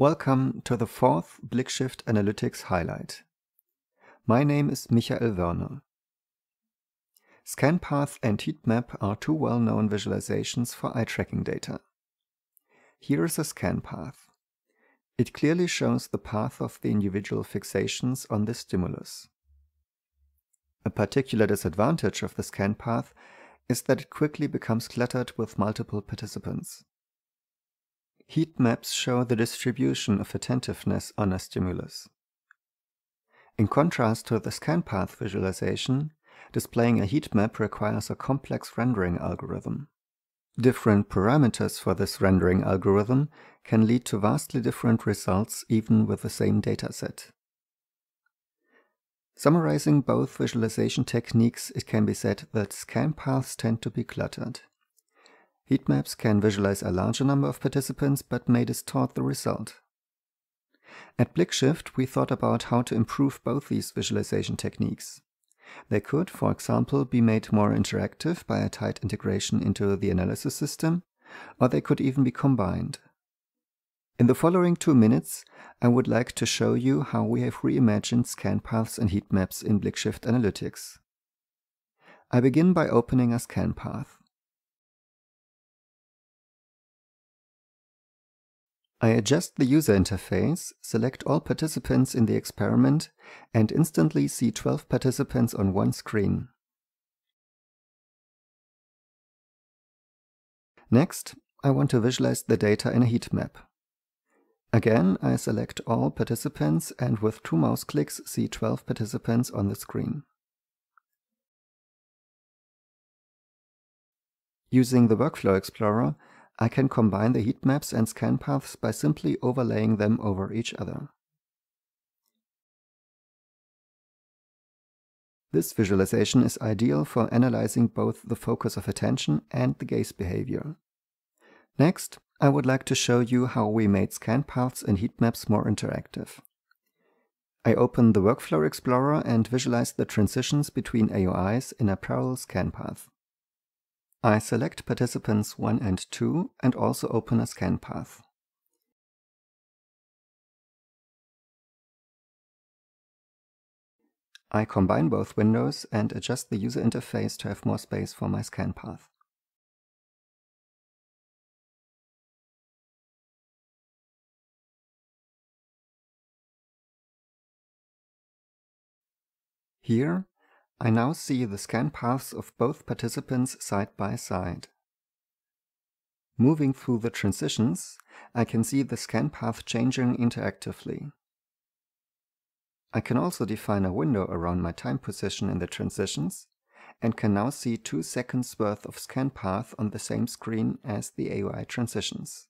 Welcome to the fourth Blickshift Analytics highlight. My name is Michael Werner. ScanPath and HeatMap are two well-known visualizations for eye-tracking data. Here is a scan path. It clearly shows the path of the individual fixations on the stimulus. A particular disadvantage of the scan path is that it quickly becomes cluttered with multiple participants. Heat maps show the distribution of attentiveness on a stimulus. In contrast to the scan path visualization, displaying a heat map requires a complex rendering algorithm. Different parameters for this rendering algorithm can lead to vastly different results even with the same dataset. Summarizing both visualization techniques, it can be said that scan paths tend to be cluttered. Heat maps can visualize a larger number of participants but may distort the result. At BlickShift, we thought about how to improve both these visualization techniques. They could, for example, be made more interactive by a tight integration into the analysis system, or they could even be combined. In the following two minutes, I would like to show you how we have reimagined scan paths and heat maps in BlickShift Analytics. I begin by opening a scan path. I adjust the user interface, select all participants in the experiment, and instantly see 12 participants on one screen. Next, I want to visualize the data in a heat map. Again, I select all participants and with two mouse clicks see 12 participants on the screen. Using the Workflow Explorer, I can combine the heat maps and scan paths by simply overlaying them over each other. This visualization is ideal for analyzing both the focus of attention and the gaze behavior. Next, I would like to show you how we made scan paths and heat maps more interactive. I open the Workflow Explorer and visualize the transitions between AOIs in a parallel scan path. I select participants 1 and 2 and also open a scan path. I combine both windows and adjust the user interface to have more space for my scan path. Here, I now see the scan paths of both participants side by side. Moving through the transitions, I can see the scan path changing interactively. I can also define a window around my time position in the transitions and can now see 2 seconds worth of scan path on the same screen as the AOI transitions.